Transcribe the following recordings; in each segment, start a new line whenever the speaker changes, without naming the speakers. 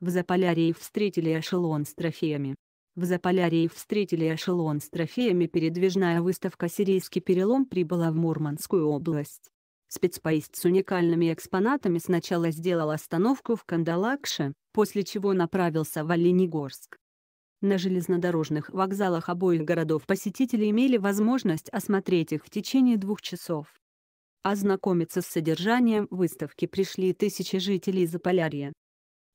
В Заполярье встретили эшелон с трофеями. В Заполярье встретили эшелон с трофеями передвижная выставка «Сирийский перелом» прибыла в Мурманскую область. Спецпоезд с уникальными экспонатами сначала сделал остановку в Кандалакше, после чего направился в Оленегорск. На железнодорожных вокзалах обоих городов посетители имели возможность осмотреть их в течение двух часов. Ознакомиться с содержанием выставки пришли тысячи жителей Заполярья.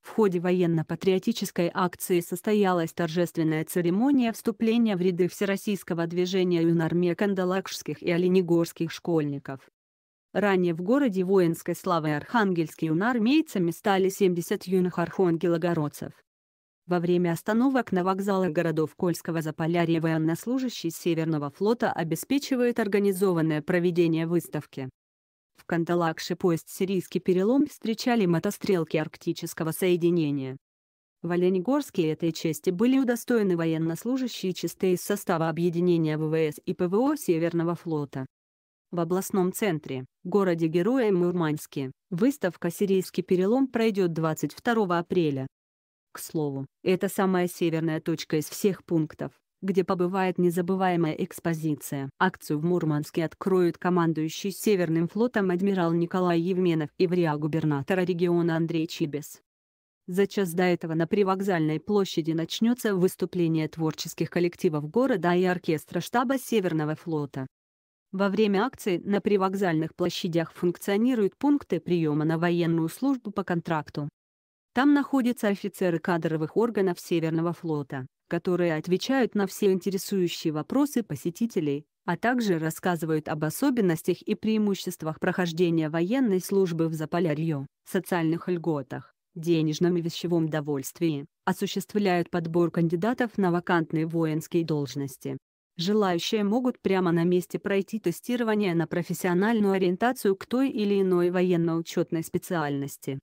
В ходе военно-патриотической акции состоялась торжественная церемония вступления в ряды Всероссийского движения юнармия кандалакшских и оленегорских школьников. Ранее в городе воинской славы архангельские юнармейцами стали 70 юных архангелогородцев. Во время остановок на вокзалах городов Кольского Заполярья военнослужащий Северного флота обеспечивает организованное проведение выставки. В Кандалакше поезд «Сирийский перелом встречали мотострелки арктического соединения. В Оленегорске этой чести были удостоены военнослужащие частей из состава объединения ВВС и ПВО Северного флота. В областном центре, городе Героя Мурманске, выставка «Сирийский перелом» пройдет 22 апреля. К слову, это самая северная точка из всех пунктов, где побывает незабываемая экспозиция. Акцию в Мурманске откроют командующий Северным флотом адмирал Николай Евменов и вриа-губернатора региона Андрей Чибис. За час до этого на привокзальной площади начнется выступление творческих коллективов города и оркестра штаба Северного флота. Во время акции на привокзальных площадях функционируют пункты приема на военную службу по контракту. Там находятся офицеры кадровых органов Северного флота которые отвечают на все интересующие вопросы посетителей, а также рассказывают об особенностях и преимуществах прохождения военной службы в Заполярье, социальных льготах, денежном и вещевом довольствии, осуществляют подбор кандидатов на вакантные воинские должности. Желающие могут прямо на месте пройти тестирование на профессиональную ориентацию к той или иной военно-учетной специальности.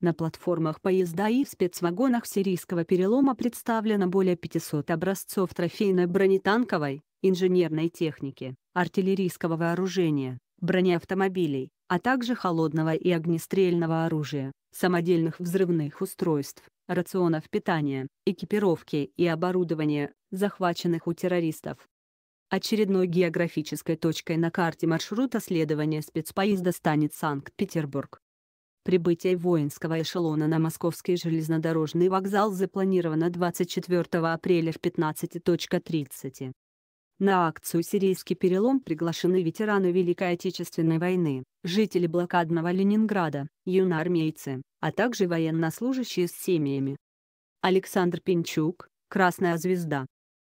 На платформах поезда и в спецвагонах сирийского перелома представлено более 500 образцов трофейной бронетанковой, инженерной техники, артиллерийского вооружения, бронеавтомобилей, а также холодного и огнестрельного оружия, самодельных взрывных устройств, рационов питания, экипировки и оборудования, захваченных у террористов. Очередной географической точкой на карте маршрута следования спецпоезда станет Санкт-Петербург. Прибытие воинского эшелона на Московский железнодорожный вокзал запланировано 24 апреля в 15.30. На акцию «Сирийский перелом» приглашены ветераны Великой Отечественной войны, жители блокадного Ленинграда, юноармейцы, а также военнослужащие с семьями. Александр Пинчук, «Красная звезда»,